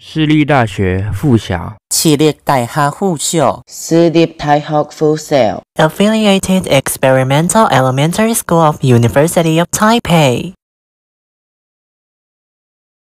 私立大学附小，私立大学附小，私立大学附小。Affiliated Experimental Elementary School of University of Taipei.